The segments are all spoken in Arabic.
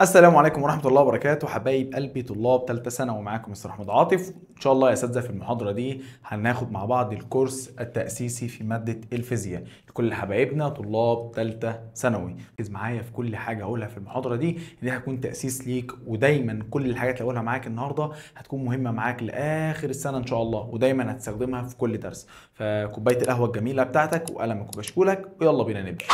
السلام عليكم ورحمه الله وبركاته حبايب قلبي طلاب ثالثه ثانوي ومعاكم مستر احمد عاطف ان شاء الله يا اساتذه في المحاضره دي هناخد مع بعض الكورس التاسيسي في ماده الفيزياء لكل حبايبنا طلاب ثالثه ثانوي ركز معايا في كل حاجه هقولها في المحاضره دي دي هتكون تاسيس ليك ودايما كل الحاجات اللي هقولها معاك النهارده هتكون مهمه معاك لاخر السنه ان شاء الله ودايما هتستخدمها في كل درس فكوبايه القهوه الجميله بتاعتك وقلمك وكشكولك ويلا بينا نبدا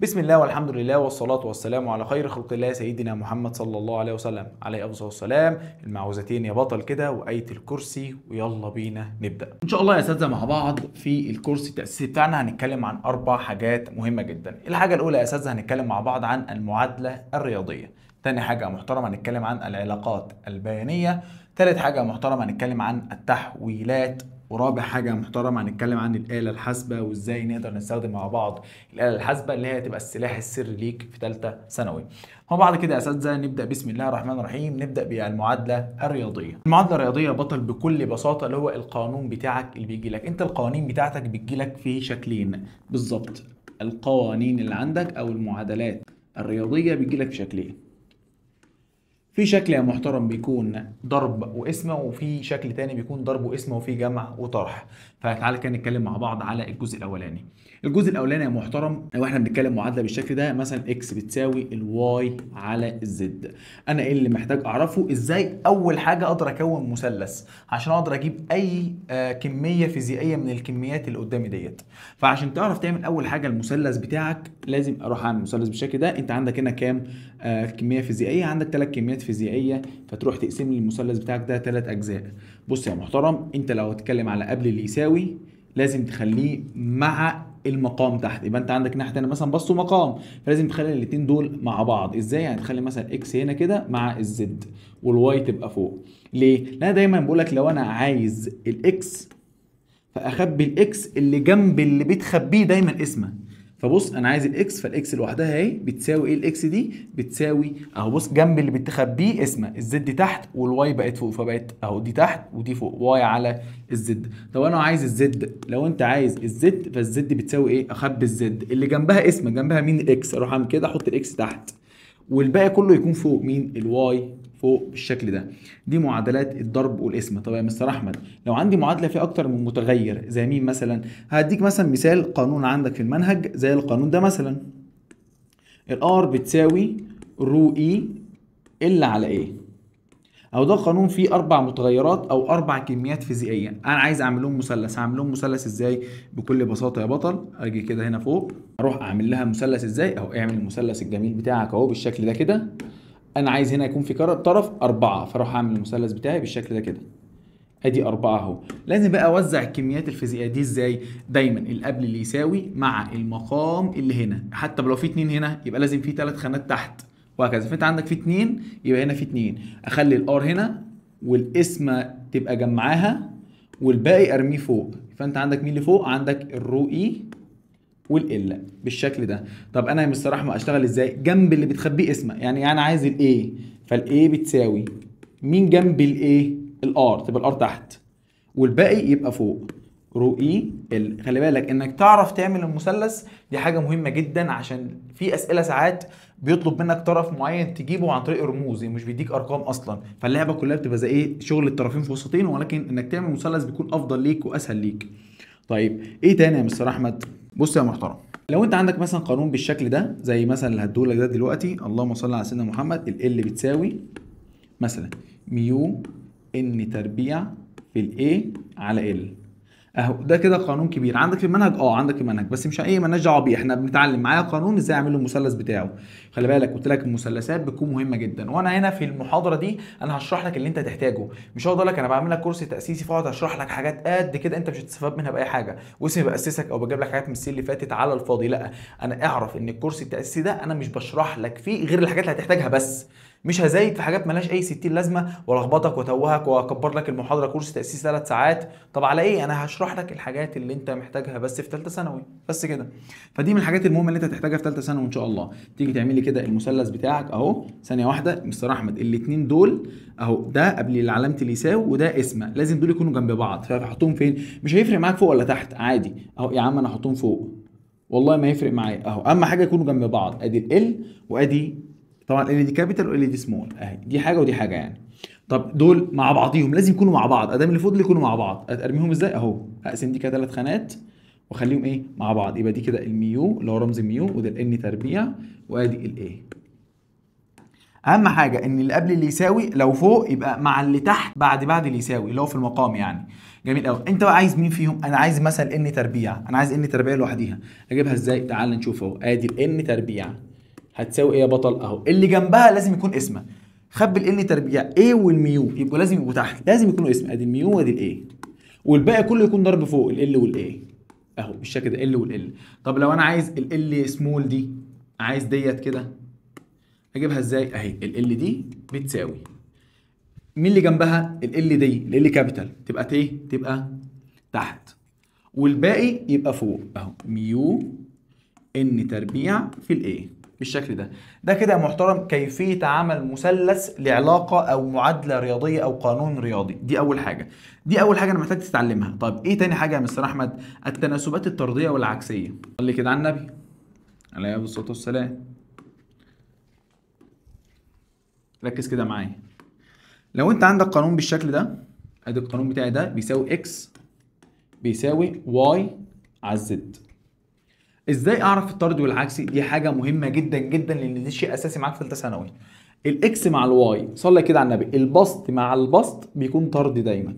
بسم الله والحمد لله والصلاة والسلام على خير خلق الله سيدنا محمد صلى الله عليه وسلم عليه أفضل السلام المعوذتين يا بطل كده وآية الكرسي ويلا بينا نبدأ إن شاء الله يا أساتذة مع بعض في الكرسي التأسيسي بتاعنا هنتكلم عن أربع حاجات مهمة جدا الحاجة الأولى يا أساتذة هنتكلم مع بعض عن المعادلة الرياضية تاني حاجة محترمة هنتكلم عن العلاقات البيانية تالت حاجة محترمة هنتكلم عن التحويلات ورابع حاجه محترمه هنتكلم عن الاله الحاسبه وازاي نقدر نستخدم مع بعض الاله الحاسبه اللي هي هتبقى السلاح السري ليك في ثالثه ثانوي وبعد كده يا اساتذه نبدا بسم الله الرحمن الرحيم نبدا بالمعادله الرياضيه المعادله الرياضيه بطل بكل بساطه اللي هو القانون بتاعك اللي بيجي لك انت القوانين بتاعتك بتجي لك في شكلين بالظبط القوانين اللي عندك او المعادلات الرياضيه بيجي لك في شكلين في شكل يا محترم بيكون ضرب وقسمه وفي شكل تاني بيكون ضرب وقسمه وفي جمع وطرح فتعالى كده نتكلم مع بعض على الجزء الاولاني الجزء الاولاني يا محترم لو احنا بنتكلم معادله بالشكل ده مثلا اكس بتساوي الواي على الزد انا ايه اللي محتاج اعرفه ازاي اول حاجه اقدر اكون مثلث عشان اقدر اجيب اي آه، كميه فيزيائيه من الكميات اللي قدامي ديت فعشان تعرف تعمل اول حاجه المثلث بتاعك لازم اروح على المثلث بالشكل ده انت عندك هنا كام آه، كميه فيزيائيه عندك ثلاث كميات فيزيائيه فتروح تقسم لي المثلث بتاعك ده ثلاث اجزاء بص يا محترم انت لو هتتكلم على قبل اللي يساوي لازم تخليه مع المقام تحت يبقى انت عندك ناحيه انا مثلا بصوا مقام فلازم تخلي الاثنين دول مع بعض ازاي يعني تخلي مثلا اكس هنا كده مع الزد والواي تبقى فوق ليه لا دايما بقول لك لو انا عايز الاكس فاخبي الاكس اللي جنب اللي بتخبيه دايما اسمه فبص انا عايز الاكس فالاكس لوحدها اهي بتساوي ايه الاكس دي بتساوي اهو بص جنب اللي بتخبيه اسمه الزد دي تحت والواي بقت فوق فبقت اهو دي تحت ودي فوق واي على الزد طب انا عايز الزد لو انت عايز الزد فالزد بتساوي ايه اخبي الزد اللي جنبها اسمه جنبها مين الاكس اروح اعمل كده احط الاكس تحت والباقي كله يكون فوق مين الواي فوق بالشكل ده دي معادلات الضرب والقسمه طب يا مستر احمد لو عندي معادله فيها اكتر من متغير زي مين مثلا هديك مثلا مثال قانون عندك في المنهج زي القانون ده مثلا الار بتساوي رو اي e الا على ايه او ده قانون فيه اربع متغيرات او اربع كميات فيزيائيه انا عايز اعمل لهم مثلث هعمل لهم مثلث ازاي بكل بساطه يا بطل اجي كده هنا فوق اروح اعمل لها مثلث ازاي اهو اعمل المثلث الجميل بتاعك اهو بالشكل ده كده انا عايز هنا يكون في طرف اربعه فاروح اعمل المثلث بتاعي بالشكل ده كده ادي أربعة اهو لازم بقى اوزع الكميات الفيزيائيه دي ازاي دايما القبل اللي يساوي مع المقام اللي هنا حتى لو في اتنين هنا يبقى لازم في ثلاث خانات تحت وهكذا فانت عندك في اتنين يبقى هنا في اتنين اخلي الار هنا والاسمه تبقى جمعاها والباقي ارميه فوق فانت عندك مين اللي فوق عندك الرو اي e والإلا بالشكل ده طب انا يا مستر احمد اشتغل ازاي جنب اللي بتخبيه اسمه يعني انا عايز الايه فالايه بتساوي مين جنب الايه الار تبقى الار تحت والباقي يبقى فوق رو اي e، ال خلي بالك انك تعرف تعمل المثلث دي حاجه مهمه جدا عشان في اسئله ساعات بيطلب منك طرف معين تجيبه عن طريق رموز مش بيديك ارقام اصلا فاللعبه كلها بتبقى زي ايه شغل الطرفين في وسطين ولكن انك تعمل مثلث بيكون افضل ليك واسهل ليك طيب ايه تاني يا مستر احمد بص يا محترم لو انت عندك مثلا قانون بالشكل ده زي مثلا اللي هديهولك ده دلوقتي اللهم صل على سيدنا محمد ال بتساوي مثلا ميو ان تربيع في ال على ال اهو ده كده قانون كبير عندك في المنهج اه عندك في المنهج بس مش ايه مالناش دعوه بيه احنا بنتعلم معايا قانون ازاي اعمل له المثلث بتاعه خلي بالك قلت لك المثلثات بتكون مهمه جدا وانا هنا في المحاضره دي انا هشرح لك اللي انت هتحتاجه مش هقعد لك انا بعمل لك كورس تاسيسي فاقعد اشرح لك حاجات قد كده انت مش هتستفاد منها باي حاجه واسمي باسسك او بجيب لك حاجات من السنين اللي فاتت على الفاضي لا انا اعرف ان الكورس التاسيسي ده انا مش بشرح لك فيه غير الحاجات اللي هتحتاجها بس مش هزايد في حاجات ملهاش اي 60 لازمه والخبطك وتوهك واكبر لك المحاضره كورس تاسيس ثلاث ساعات طب على ايه انا هشرح لك الحاجات اللي انت محتاجها بس في ثالثه ثانوي بس كده فدي من الحاجات المهمه اللي انت هتحتاجها في ثالثه ثانوي ان شاء الله تيجي تعملي كده المثلث بتاعك اهو ثانيه واحده مستر احمد الاثنين دول اهو ده قبل علامه اليساو وده اسمه لازم دول يكونوا جنب بعض فهحطهم فين مش هيفرق معاك فوق ولا تحت عادي اهو يا عم انا هحطهم فوق والله ما يفرق معايا اهو اهم حاجه يكونوا جنب بعض ادي ال وادي طبعا ال دي كابيتال وال دي سمول اهي دي حاجه ودي حاجه يعني طب دول مع بعضيهم لازم يكونوا مع بعض ادام اللي فضل يكونوا مع بعض ارميهم ازاي اهو اقسم دي كده ثلاث خانات واخليهم ايه مع بعض يبقى دي كده الميو اللي هو رمز الميو وده الان تربيع وادي ايه اهم حاجه ان اللي قبل اللي يساوي لو فوق يبقى مع اللي تحت بعد بعد اللي يساوي اللي هو في المقام يعني جميل قوي انت بقى عايز مين فيهم انا عايز مثلا ان تربيع انا عايز ان تربيع لوحديها اجيبها ازاي تعال نشوف اهو ادي الان تربيع هتساوي ايه يا بطل اهو اللي جنبها لازم يكون اسمها خبي ال تربيع ايه والميو يبقوا لازم يبقوا تحت لازم يكونوا اسم ادي الميو وادي الاي والباقي كله يكون ضرب فوق ال والاي اهو بالشكل ده ال والال طب لو انا عايز ال سمول دي عايز ديت كده اجيبها ازاي اهي ال دي بتساوي مين اللي جنبها ال دي ال كابيتال تبقى تي تبقى تحت والباقي يبقى فوق اهو ميو ان تربيع في الايه بالشكل ده ده كده يا محترم كيفيه عمل مثلث لعلاقه او معادله رياضيه او قانون رياضي دي اول حاجه دي اول حاجه انا محتاج تتعلمها طيب ايه تاني حاجه يا مستر احمد التناسبات الطرديه والعكسيه قال لي كده على النبي عليه الصلاه والسلام ركز كده معايا لو انت عندك قانون بالشكل ده ادي القانون بتاعي ده بيساوي اكس بيساوي واي على الزد ازاي اعرف الطرد والعكسي دي حاجه مهمه جدا جدا لان دي شيء اساسي معاك في ثالثه ثانوي الاكس مع الواي صلي كده على النبي البسط مع البسط بيكون طرد دايما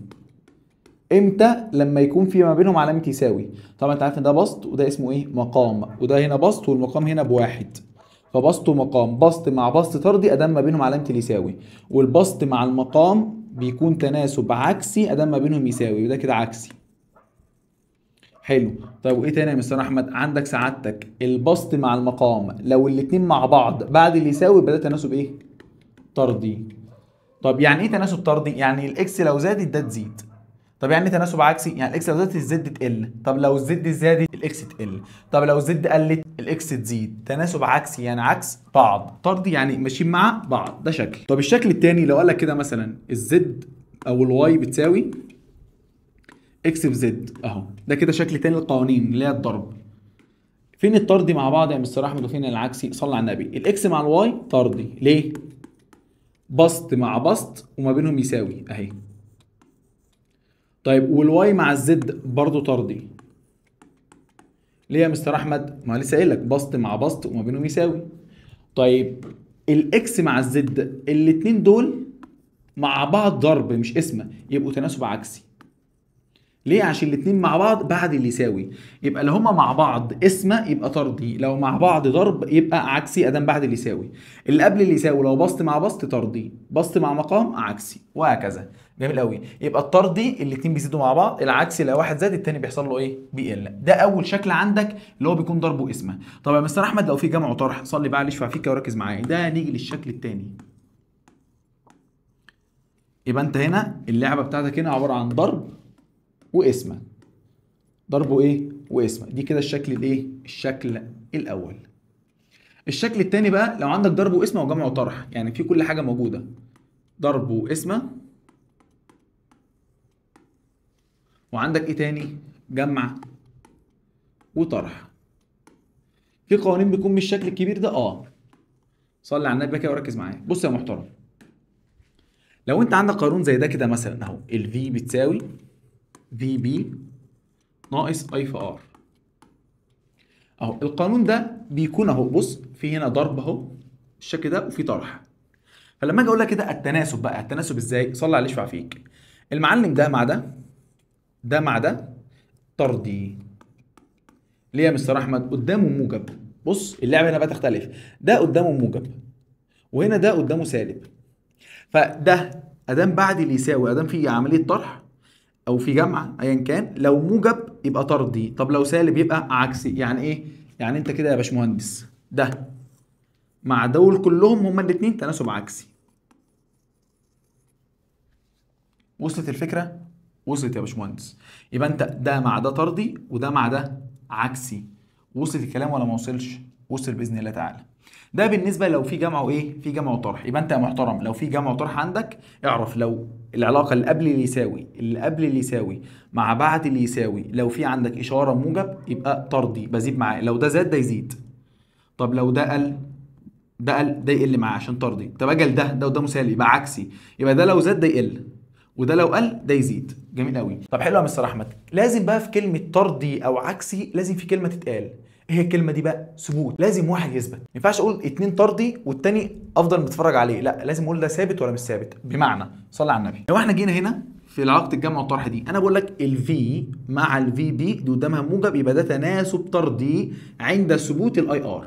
امتى لما يكون في ما بينهم علامه يساوي طبعا انت عارف ان ده بسط وده اسمه ايه مقام وده هنا بسط والمقام هنا بواحد فبسط ومقام بسط مع بسط طردي ادام ما بينهم علامه اليساوي والبسط مع المقام بيكون تناسب عكسي ادام ما بينهم يساوي وده كده عكسي حلو طيب وايه تاني يا مستر احمد عندك سعادتك البسط مع المقام لو الاثنين مع بعض بعد اللي يساوي يبقى ده تناسب ايه طردي طب يعني ايه تناسب طردي يعني الاكس لو زادت ده تزيد طب يعني ايه تناسب عكسي يعني الاكس لو زادت الزد تقل طب لو الزد زادت الاكس تقل طب لو الزد قلت الاكس تزيد تناسب عكسي يعني عكس بعض طردي يعني ماشيين مع بعض ده شكل طب الشكل التاني لو قال لك كده مثلا الزد او الواي بتساوي اكس بزد اهو ده كده شكل تاني للقوانين اللي هي الضرب فين الطردي مع بعض يا مستر احمد وفين العكسي صلى على النبي الاكس مع الواي طردي ليه بسط مع بسط وما بينهم يساوي اهي طيب والواي مع الزد برضه طردي ليه يا مستر احمد ما لسه قايل لك بسط مع بسط وما بينهم يساوي طيب الاكس مع الزد الاتنين دول مع بعض ضرب مش اسمه يبقوا تناسب عكسي ليه عشان الاثنين مع بعض بعد اللي يساوي يبقى لو هما مع بعض اسمه يبقى طردي لو مع بعض ضرب يبقى عكسي ادام بعد اللي يساوي اللي قبل اللي يساوي لو بسط مع بسط طردي بسط مع مقام عكسي وهكذا جميل قوي يبقى الطردي الاثنين بيزيدوا مع بعض العكسي لو واحد زاد الثاني بيحصل له ايه بيقل ده اول شكل عندك اللي هو بيكون ضربه اسمه طب يا مستر احمد لو في جمع وطرح صلي بقى ليش فيك وركز معايا ده نيجي للشكل الثاني يبقى انت هنا اللعبه بتاعتك هنا عباره عن ضرب واسما ضربه ايه واسما دي كده الشكل الايه الشكل الاول الشكل الثاني بقى لو عندك ضرب واسمه وجمع وطرح يعني في كل حاجه موجوده ضرب واسمه وعندك ايه تاني جمع وطرح في قوانين بيكون بالشكل الشكل الكبير ده اه صلي على النبي كده وركز معايا بص يا محترم لو انت عندك قانون زي ده كده مثلا اهو الفي بتساوي في بي ناقص اي في ار اهو القانون ده بيكون اهو بص في هنا ضرب اهو بالشكل ده وفي طرح فلما اجي اقول لك كده التناسب بقى التناسب ازاي صلي عليه يشفع فيك المعلم ده مع ده ده مع ده طردي ليه يا مستر احمد قدامه موجب بص اللعبه هنا بقى تختلف ده قدامه موجب وهنا ده قدامه سالب فده ادام بعد اللي يساوي ادام في عمليه طرح او في جمع ايا كان لو موجب يبقى طردي طب لو سالب يبقى عكسي يعني ايه يعني انت كده يا باشمهندس ده مع دول كلهم هما الاثنين تناسب عكسي وصلت الفكره وصلت يا باشمهندس يبقى انت ده مع ده طردي وده مع ده عكسي وصلت الكلام ولا ما وصلش وصل باذن الله تعالى ده بالنسبه لو في جمع وايه في جمع وطرح يبقى انت يا محترم لو في جمع وطرح عندك اعرف لو العلاقه اللي قبل اللي يساوي اللي قبل اللي يساوي مع بعد اللي يساوي لو في عندك اشاره موجب يبقى طردي بزيد معاه لو ده زاد ده يزيد طب لو ده قل ده قل ده يقل معاه عشان طردي طب اجل ده ده وده مثالي يبقى عكسي يبقى ده لو زاد ده يقل وده لو قل ده يزيد جميل قوي طب حلو يا مستر احمد لازم بقى في كلمه طردي او عكسي لازم في كلمه تتقال ايه الكلمه دي بقى ثبوت لازم واحد يثبت ما ينفعش اقول اتنين طردي والتاني افضل متفرج عليه لا لازم اقول ده ثابت ولا مش ثابت بمعنى صلي على النبي لو احنا جينا هنا في علاقه الجمع والطرح دي انا بقول لك الفي مع الفي بي دي قدامها موجب يبقى ده تناسب طردي عند ثبوت الاي ار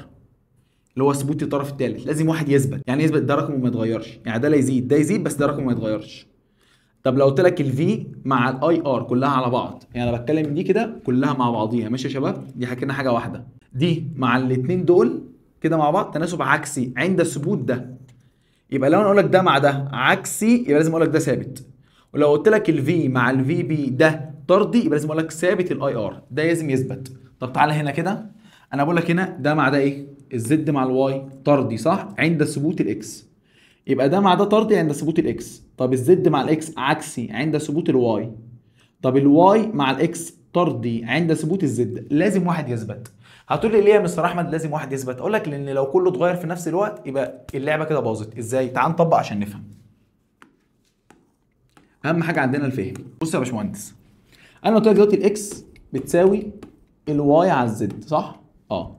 اللي هو ثبوت الطرف الثالث لازم واحد يثبت يعني يثبت ده رقمه ما يتغيرش يعني ده لا يزيد ده يزيد بس ده رقمه ما يتغيرش طب لو قلت لك الفي مع الاي ار كلها على بعض يعني انا بتكلم دي كده كلها مع بعضيها ماشي يا شباب دي حكينا حاجه واحده دي مع الاثنين دول كده مع بعض تناسب عكسي عند الثبوت ده يبقى لو انا اقول لك ده مع ده عكسي يبقى لازم اقول لك ده ثابت ولو قلت لك الفي مع الفي بي ده طردي يبقى لازم اقول لك ثابت الاي ار ده لازم يثبت طب تعالى هنا كده انا بقول لك هنا ده مع ده ايه الزد مع الواي طردي صح عند ثبوت الاكس يبقى ده مع ده طردي عند ثبوت الاكس طب الزد مع الاكس عكسي عند ثبوت الواي طب الواي مع الاكس طردي عند ثبوت الزد لازم واحد يثبت هتقول لي ليه يا مستر احمد لازم واحد يثبت اقول لك لان لو كله اتغير في نفس الوقت يبقى اللعبه كده باظت ازاي تعال نطبق عشان نفهم اهم حاجه عندنا الفهم بص يا باشمهندس انا قلت لك دلوقتي الاكس بتساوي الواي على الزد صح اه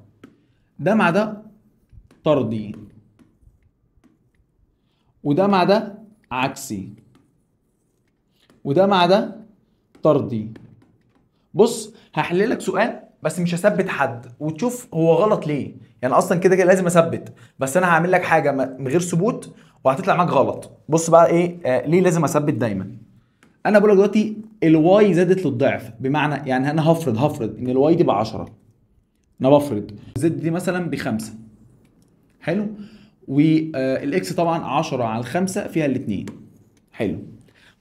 ده مع ده طردي وده مع ده عكسي وده مع ده طردي بص هحل لك سؤال بس مش هثبت حد وتشوف هو غلط ليه يعني اصلا كده كده لازم اثبت بس انا هعمل لك حاجه من غير ثبوت وهتطلع معاك غلط بص بقى ايه آه ليه لازم اثبت دايما انا بقول لك دلوقتي الواي زادت للضعف بمعنى يعني انا هفرض هفرض ان الواي دي ب 10 انا بفرض زد دي مثلا بخمسه حلو والاكس آه، طبعا 10 على 5 فيها الاثنين حلو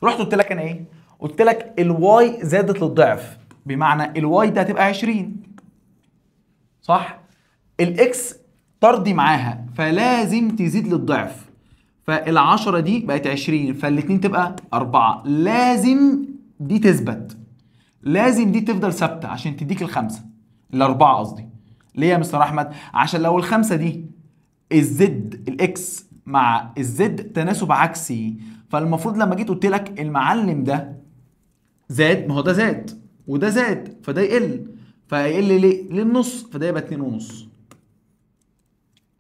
رحت قلت لك انا ايه قلت لك الواي زادت للضعف بمعنى الواي ده هتبقى 20 صح الاكس طردي معاها فلازم تزيد للضعف فال10 دي بقت 20 فالاثنين تبقى 4 لازم دي تثبت لازم دي تفضل ثابته عشان تديك الخمسه الاربعه قصدي ليه يا مستر احمد عشان لو الخمسه دي الزد الاكس مع الزد تناسب عكسي فالمفروض لما جيت قلت لك المعلم ده زاد ما هو ده زاد وده زاد فده يقل فيقل ليه؟ للنص فده يبقى 2 ونص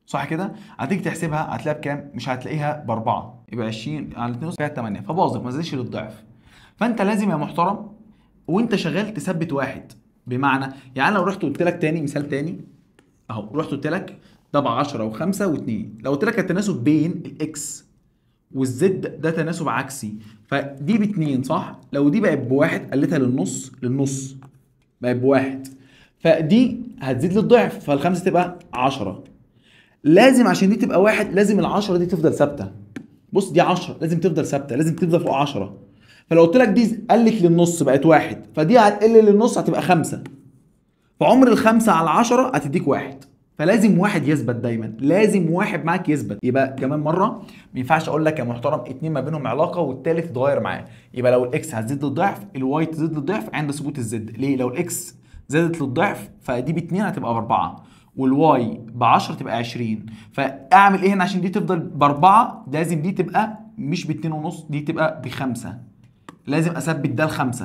صح كده؟ هتيجي تحسبها هتلاقيها بكام؟ مش هتلاقيها باربعه يبقى 20 على 2 ونص فيها 8 فباظت ما زادش للضعف فانت لازم يا محترم وانت شغال تثبت واحد بمعنى يعني لو رحت قلت لك تاني مثال تاني اهو رحت قلت لك ده ب 10 و5 و2 لو قلت لك التناسب بين الاكس والزد ده تناسب عكسي فدي ب2 صح لو دي بقت بواحد قلتها للنص للنص بقت بواحد فدي هتزيد للضعف فالخمسه تبقى 10 لازم عشان دي تبقى واحد لازم ال10 دي تفضل ثابته بص دي 10 لازم تفضل ثابته لازم تفضل فوق 10 فلو قلت لك دي قلت للنص بقت واحد فدي هتقل للنص هتبقى خمسه فعمر الخمسه على 10 هتديك واحد فلازم واحد يثبت دايما لازم واحد معاك يثبت يبقى كمان مره ما ينفعش اقول لك يا محترم اتنين ما بينهم علاقه والتالت اتغير معاه يبقى لو الاكس هتزيد للضعف الواي تزيد للضعف عند ثبوت الزد ليه لو الاكس زادت للضعف فدي باتنين هتبقى باربعه والواي ب 10 تبقى 20 فاعمل ايه هنا عشان دي تفضل باربعه لازم دي تبقى مش باتنين ونص دي تبقى بخمسه لازم اثبت ده ل5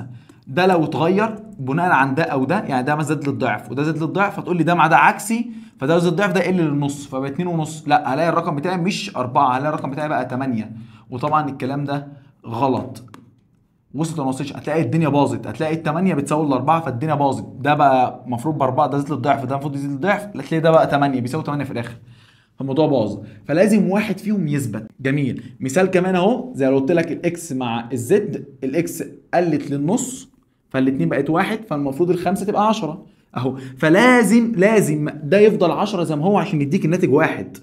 ده لو اتغير بناء عن ده او ده يعني ده زاد للضعف وده زاد للضعف فتقول لي ده مع ده عكسي فده زاد للضعف ده يقل للنص فبقى 2 ونص لا هلاقي الرقم بتاعي مش 4 هلاقي الرقم بتاعي بقى 8 وطبعا الكلام ده غلط وصلت ولا وصلتش هتلاقي الدنيا باظت هتلاقي ال 8 بتساوي ال 4 فالدنيا باظت ده بقى المفروض ب 4 ده زاد للضعف ده المفروض يزيد للضعف هتلاقي ده بقى 8 بيساوي 8 في الآخر فالموضوع باظ فلازم واحد فيهم يثبت جميل مثال كمان اهو زي لو قلت لك الاكس مع الزد الاكس قلت للنص فالاثنين بقت واحد فالمفروض الخمسه تبقى 10 اهو فلازم لازم ده يفضل 10 زي ما هو عشان يديك الناتج واحد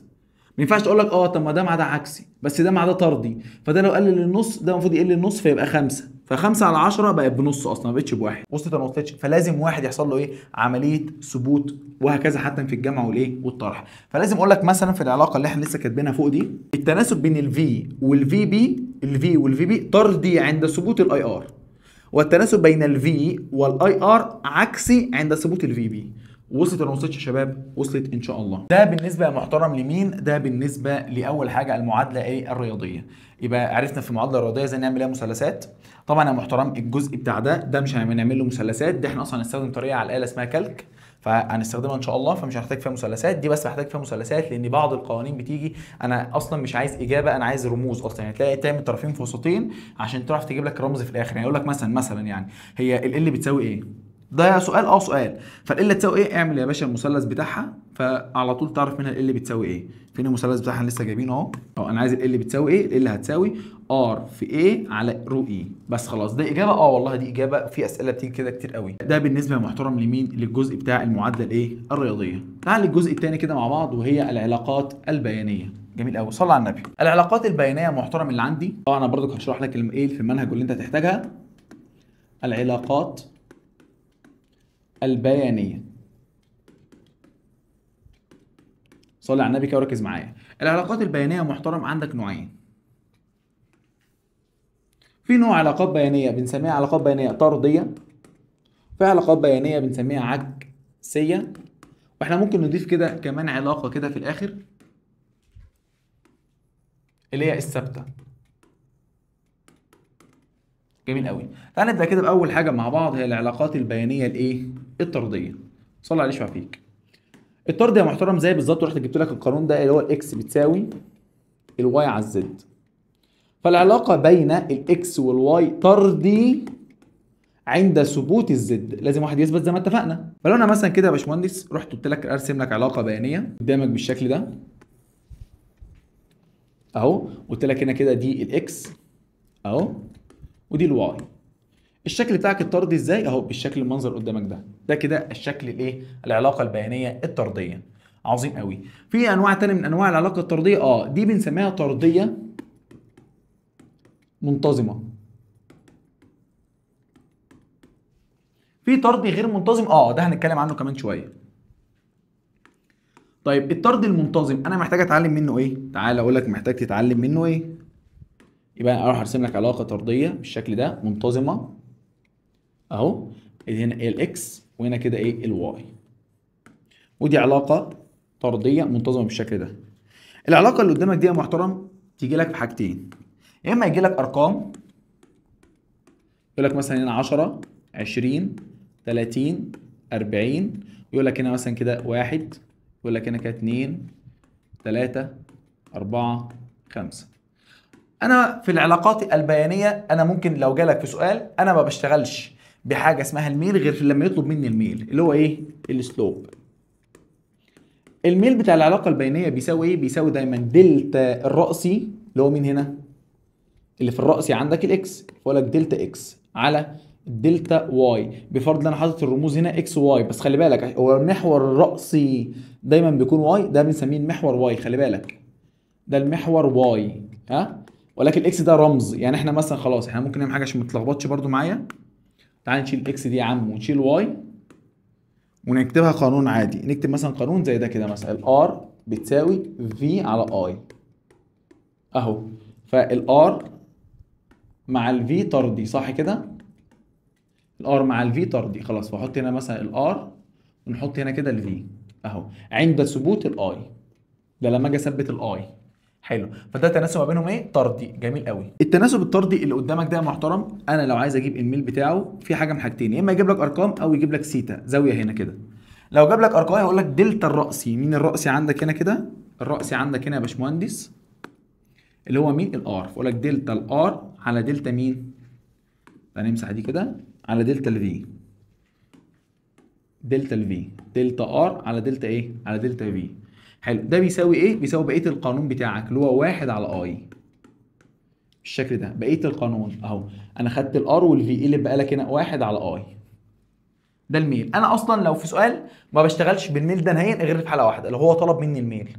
ما ينفعش تقول لك اه طب ما ده مع ده عكسي بس ده مع ده طردي فده لو قلل النص ده المفروض يقل النص فيبقى خمسه فخمسة على 10 بقت بنص اصلا ما بقتش بواحد وصلت انا وصلتش فلازم واحد يحصل له ايه عمليه ثبوت وهكذا حتى في الجمع والايه والطرح فلازم اقول لك مثلا في العلاقه اللي احنا لسه كاتبينها فوق دي التناسب بين الفي والفي بي الفي والفي بي طردي عند ثبوت الاي ار والتناسب بين الفي والاي ار عكسي عند ثبوت الفي بي وصلت ولا وصلتش يا شباب؟ وصلت ان شاء الله. ده بالنسبه يا محترم لمين؟ ده بالنسبه لاول حاجه المعادله ايه؟ الرياضيه. يبقى عرفنا في المعادله الرياضيه ازاي نعمل لها مثلثات. طبعا يا محترم الجزء بتاع ده ده مش هنعمل له مثلثات، ده احنا اصلا هنستخدم طريقه على الاله اسمها كالك. فهنستخدمها ان شاء الله فمش هنحتاج فيها مثلثات دي بس محتاج فيها مثلثات لان بعض القوانين بتيجي انا اصلا مش عايز اجابه انا عايز رموز اصلا يعني تلاقي تعمل طرفين في وسطين عشان تعرف تجيب لك رمز في الاخر يعني يقول لك مثلا مثلا يعني هي ال ال بتساوي ايه ده سؤال اه سؤال فال بتساوي ايه اعمل يا باشا المثلث بتاعها فعلى طول تعرف منها ال بتساوي ايه فين المثلث بتاعها لسه جايبينه اهو انا عايز ال بتساوي ايه ال هتساوي ار في اي على رو اي e. بس خلاص ده اجابه اه والله دي اجابه في اسئله بتيجي كده كتير قوي ده بالنسبه محترم لمين للجزء بتاع المعادله الايه الرياضيه تعال للجزء الثاني كده مع بعض وهي العلاقات البيانيه جميل قوي صلى على النبي العلاقات البيانيه محترم اللي عندي طبعا آه، انا برضك هشرح لك ايه في المنهج واللي انت هتحتاجها العلاقات البيانيه صلي على النبي كده وركز معايا العلاقات البيانيه محترم عندك نوعين في نوع علاقات بيانيه بنسميها علاقات بيانيه طرديه في علاقات بيانيه بنسميها عكسيه واحنا ممكن نضيف كده كمان علاقه كده في الاخر اللي هي الثابته جميل قوي تعال نبدا كده باول حاجه مع بعض هي العلاقات البيانيه الايه الطرديه صلى عليه فيك الطرد يا محترم زي بالظبط رحت جبت لك القانون ده اللي هو الاكس بتساوي الواي على الزد فالعلاقة بين الاكس والواي ترضي عند ثبوت الزد لازم واحد يثبت زي ما اتفقنا فلو انا مثلا كده يا باشمهندس رحت قلت لك ارسم لك علاقة بيانية قدامك بالشكل ده اهو قلت لك هنا كده دي الاكس اهو ودي الواي الشكل بتاعك الطردي ازاي اهو بالشكل المنظر قدامك ده ده كده الشكل الايه العلاقه البيانيه الطرديه عظيم قوي في انواع تانية من انواع العلاقه الطرديه اه دي بنسميها طرديه منتظمه في طرد غير منتظم اه ده هنتكلم عنه كمان شويه طيب الطرد المنتظم انا محتاج اتعلم منه ايه تعال اقول لك محتاج تتعلم منه ايه يبقى انا اروح ارسم لك علاقه طرديه بالشكل ده منتظمه اهو إيه هنا إيه الاكس وهنا كده ايه الواي ودي علاقه طرديه منتظمه بالشكل ده العلاقه اللي قدامك دي يا محترم تيجي لك في حاجتين يا اما يجي لك ارقام يقول لك مثلا هنا 10 20 30 40 ويقول لك هنا مثلا كده 1 يقول لك هنا كده 2 3 4 5 انا في العلاقات البيانيه انا ممكن لو جالك في سؤال انا ما بشتغلش بحاجه اسمها الميل غير لما يطلب مني الميل اللي هو ايه السلوب الميل بتاع العلاقه البيانيه بيساوي ايه بيساوي دايما دلتا الراسي اللي هو مين هنا اللي في الرأسي عندك الاكس فاقول لك دلتا اكس على دلتا واي بفرض ان انا حاطط الرموز هنا اكس واي بس خلي بالك هو المحور الرأسي دايما بيكون واي ده بنسميه المحور واي خلي بالك ده المحور واي ها ولكن الاكس ده رمز يعني احنا مثلا خلاص احنا ممكن نعمل حاجه عشان ما تتلخبطش برده معايا تعال نشيل الاكس دي يا عم ونشيل واي ونكتبها قانون عادي نكتب مثلا قانون زي ده كده مثلا الار بتساوي في على اي اهو فالار مع الفي طردي صح كده الار مع الفي طردي خلاص فاحط هنا مثلا الار ونحط هنا كده الفي اهو عند ثبوت الاي ده لما اجي اثبت الاي حلو فده تناسب ما بينهم ايه طردي جميل قوي التناسب الطردي اللي قدامك ده يا محترم انا لو عايز اجيب الميل بتاعه في حاجه من حاجتين يا اما يجيب لك ارقام او يجيب لك سيتا زاويه هنا كده لو جاب لك ارقام هيقول لك دلتا الراسي مين الراسي عندك هنا كده الراسي عندك هنا يا باشمهندس اللي هو مين الار فاقول لك دلتا الار على دلتا مين؟ هنمسح دي كده على دلتا الفي دلتا الفي دلتا ار على دلتا ايه؟ على دلتا في حلو ده بيساوي ايه؟ بيساوي بقيه القانون بتاعك اللي هو واحد على اي بالشكل ده بقيه القانون اهو انا خدت الار والفي ايه اللي بقى لك هنا؟ واحد على اي ده الميل انا اصلا لو في سؤال ما بشتغلش بالميل ده نهائيا غير في حاله واحده لو هو طلب مني الميل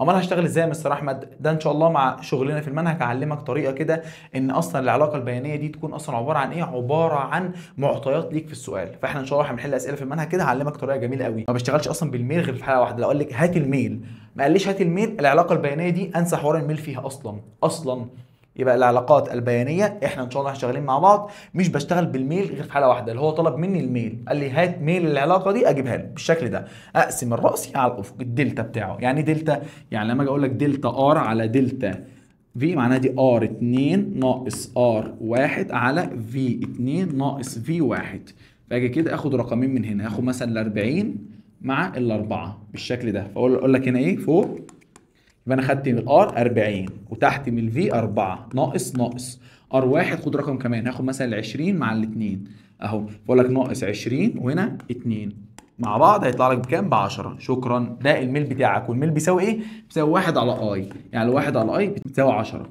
امال هشتغل ازاي يا مستر احمد ده ان شاء الله مع شغلنا في المنهج هعلمك طريقه كده ان اصلا العلاقه البيانيه دي تكون اصلا عباره عن ايه عباره عن معطيات ليك في السؤال فاحنا ان شاء الله هنحل اسئله في المنهج كده هعلمك طريقه جميله قوي ما بشتغلش اصلا بالميل غير في حاله واحده لو قال لك هات الميل ما قاليش هات الميل العلاقه البيانيه دي انسى حوار الميل فيها اصلا اصلا يبقى العلاقات البيانيه احنا ان شاء الله شغالين مع بعض مش بشتغل بالميل غير في حاله واحده اللي هو طلب مني الميل قال لي هات ميل العلاقه دي اجيبها له بالشكل ده اقسم الراس على الافق الدلتا بتاعه يعني دلتا يعني لما اجي اقول لك دلتا ار على دلتا في معناها دي ار 2 ناقص ار 1 على في 2 ناقص في 1 فاجي كده اخد رقمين من هنا اخد مثلا ال 40 مع ال 4 بالشكل ده فاقول لك هنا ايه فوق يبقى انا خدت من الار 40 وتحت من الفي 4 ناقص ناقص ار واحد خد رقم كمان هاخد مثلا ال 20 مع ال 2 اهو بقول لك ناقص 20 وهنا 2 مع بعض هيطلع لك بكام؟ ب 10 شكرا ده الميل بتاعك والميل بيساوي ايه؟ بيساوي 1 على اي يعني 1 على اي بتساوي 10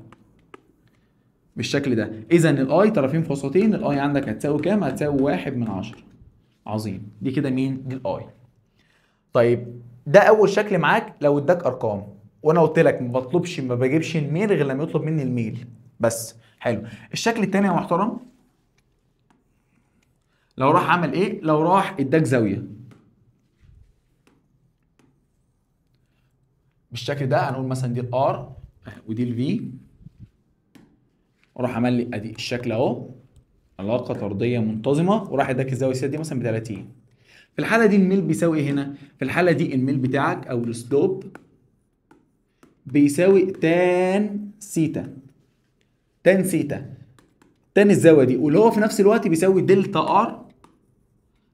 بالشكل ده اذا الاي طرفين فسطين الاي عندك هتساوي كام؟ هتساوي 1 من 10 عظيم دي كده مين؟ دي الاي طيب ده اول شكل معاك لو اداك ارقام وانا قلت لك ما بطلبش ما بجيبش الميل غير لما يطلب مني الميل بس حلو الشكل الثاني يا محترم لو راح عمل ايه لو راح اداك زاويه بالشكل ده هنقول مثلا دي الار ودي الفي وراح عمل لي ادي الشكل اهو علاقه طرديه منتظمه وراح اداك الزاويه دي مثلا ب 30 في الحاله دي الميل بيساوي ايه هنا في الحاله دي الميل بتاعك او السلوب بيساوي تان سيتا تان سيتا تان الزاويه دي واللي هو في نفس الوقت بيساوي دلتا ار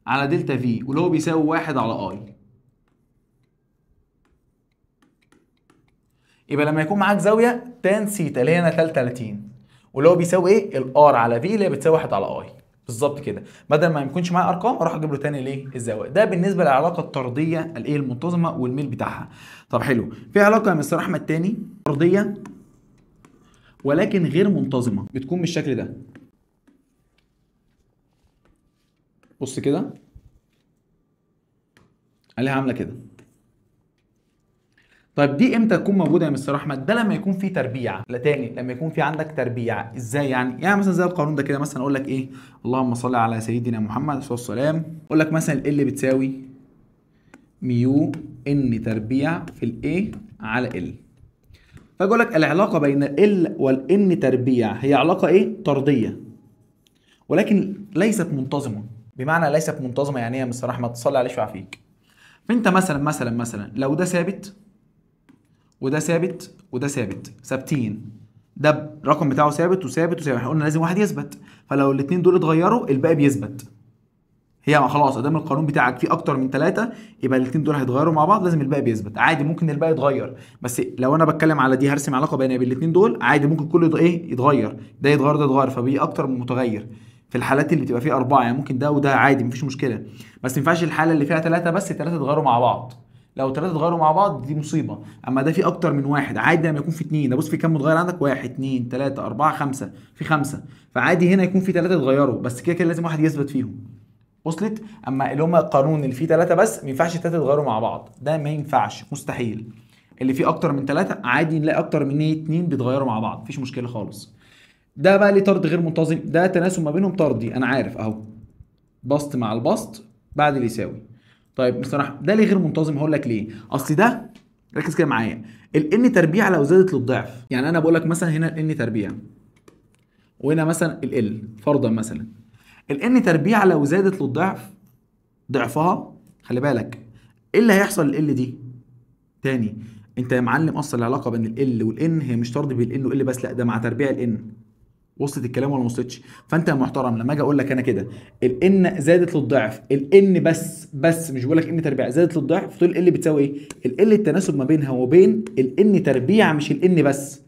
على دلتا في واللي هو بيساوي واحد على اي يبقى لما يكون معاك زاويه تان سيتا اللي هي هنا 33 واللي هو بيساوي ايه الار على في اللي هي بتساوي واحد على اي بالظبط كده بدل ما يكونش معايا ارقام اروح اجيب له تاني ليه الزوايا ده بالنسبه للعلاقه الطرديه الايه المنتظمه والميل بتاعها طب حلو في علاقه يا مستر احمد تاني طرديه ولكن غير منتظمه بتكون بالشكل ده بص كده عليها عامله كده طيب دي امتى تكون موجوده يا مستر احمد ده لما يكون في تربيع لا تاني لما يكون في عندك تربيع ازاي يعني يعني مثلا زي القانون ده كده مثلا اقول لك ايه اللهم صل على سيدنا محمد عليه الصلاه والسلام اقول لك مثلا ال بتساوي ميو ان تربيع في الايه على ال فاجي طيب لك العلاقه بين ال والان تربيع هي علاقه ايه طرديه ولكن ليست منتظمه بمعنى ليست منتظمه يعني ايه يا مستر احمد صلي عليه وعافيك. فانت مثلا مثلا مثلا لو ده ثابت وده ثابت وده ثابت ثابتين ده الرقم بتاعه ثابت وثابت وثابت احنا قلنا لازم واحد يثبت فلو الاثنين دول اتغيروا الباقي بيثبت هي خلاص قدام القانون بتاعك فيه اكتر من ثلاثة يبقى الاثنين دول هيتغيروا مع بعض لازم الباقي بيثبت عادي ممكن الباقي يتغير بس لو انا بتكلم على دي هرسم علاقه بينها بين الاثنين دول عادي ممكن كله ايه يتغير ده يتغير ده يتغير فبي اكتر من متغير في الحالات اللي بتبقى فيه اربعه يعني ممكن ده وده عادي مفيش مشكله بس ما ينفعش الحاله اللي فيها ثلاثه بس ثلاثه يتغيروا مع بعض لو ثلاثه اتغيروا مع بعض دي مصيبه اما ده في اكتر من واحد عادي لما يكون في اثنين ابص في كام متغير عندك واحد اثنين ثلاثه اربعه خمسه في خمسه فعادي هنا يكون في ثلاثه اتغيروا بس كده كده لازم واحد يثبت فيهم وصلت اما اللي هما القانون اللي فيه ثلاثه بس ما ينفعش الثلاثه يتغيروا مع بعض ده ما ينفعش مستحيل اللي فيه اكتر من ثلاثه عادي نلاقي اكتر من اثنين بيتغيروا مع بعض مفيش مشكله خالص ده بقى ليه طرد غير منتظم ده تناسب ما بينهم طردي انا عارف اهو بسط مع البسط بعد يساوي. طيب بصراحه ده ليه غير منتظم هقول لك ليه اصل ده ركز كده معايا الان تربيع لو زادت للضعف يعني انا بقول لك مثلا هنا الان تربيع وهنا مثلا ال فرضا مثلا الان تربيع لو زادت للضعف ضعفها خلي بالك ايه اللي هيحصل لل دي تاني انت يا معلم اصلا العلاقه بين ال ان هي مش طرد بالان وال بس لا ده مع تربيع ان وصلت الكلام ولا ما وصلتش فانت يا محترم لما اجي اقول لك انا كده الان زادت للضعف الان بس بس مش بقول لك ان تربيع زادت للضعف تقول ال بتساوي ايه ال التناسب ما بينها وبين الان تربيع مش الان بس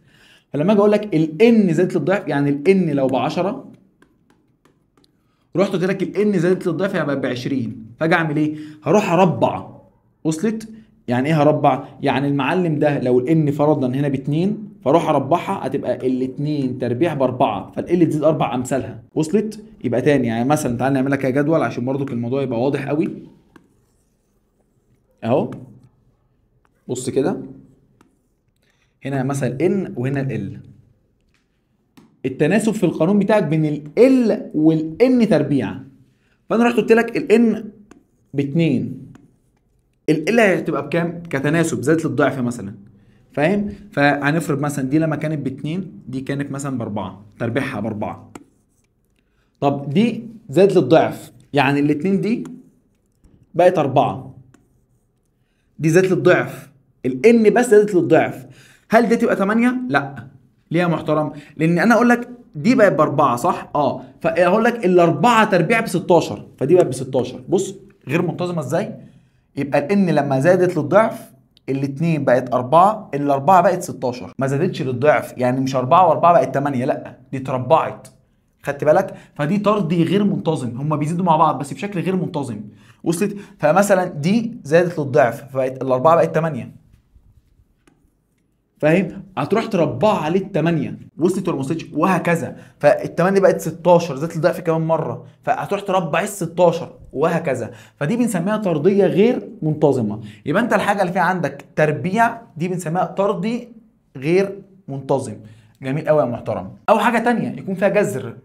فلما اجي اقول لك الان زادت للضعف يعني الان لو ب 10 رحت قلت لك الان زادت للضعف هيبقى ب 20 فاجي اعمل ايه هروح اربع وصلت يعني ايه هربع يعني المعلم ده لو الان فرضا هنا باتنين فاروح اربعها هتبقى الاثنين تربيع باربعه فال تزيد اربع امثالها وصلت يبقى تاني يعني مثلا تعالى نعمل لك جدول عشان برضك الموضوع يبقى واضح قوي اهو بص كده هنا مثلا ان وهنا ال التناسب في القانون بتاعك بين ال والان تربيع فانا رحت قلت لك الان باتنين ال هتبقى بكام كتناسب زائد للضعف مثلا فاهم فهنفرض مثلا دي لما كانت باتنين دي كانت مثلا باربعه تربيعها باربعه طب دي زادت للضعف يعني الاتنين دي بقت اربعه دي زادت للضعف الان بس زادت للضعف هل دي تبقى 8 لا ليه يا محترم لان انا اقول لك دي بقت باربعه صح اه فاقول لك الاربعه تربيع ب 16 فدي بقت ب 16 بص غير منتظمه ازاي يبقى الان لما زادت للضعف الاثنين بقت 4 الاربعه بقت 16 ما زادتش للضعف يعني مش 4 و4 بقت 8 لا دي اتربعت خدت بالك فدي طردي غير منتظم هما بيزيدوا مع بعض بس بشكل غير منتظم وصلت فمثلا دي زادت للضعف فبقت الاربعه بقت 8 فاهم هتروح تربعها عليه الثمانيه وصلت ولا وصلتش وهكذا فالثمانيه بقت 16 زادت الضعف كمان مره فهتروح تربع ايه ال 16 وهكذا فدي بنسميها طرديه غير منتظمه يبقى انت الحاجه اللي فيها عندك تربيع دي بنسميها طردي غير منتظم جميل قوي يا محترم او حاجه تانية يكون فيها جذر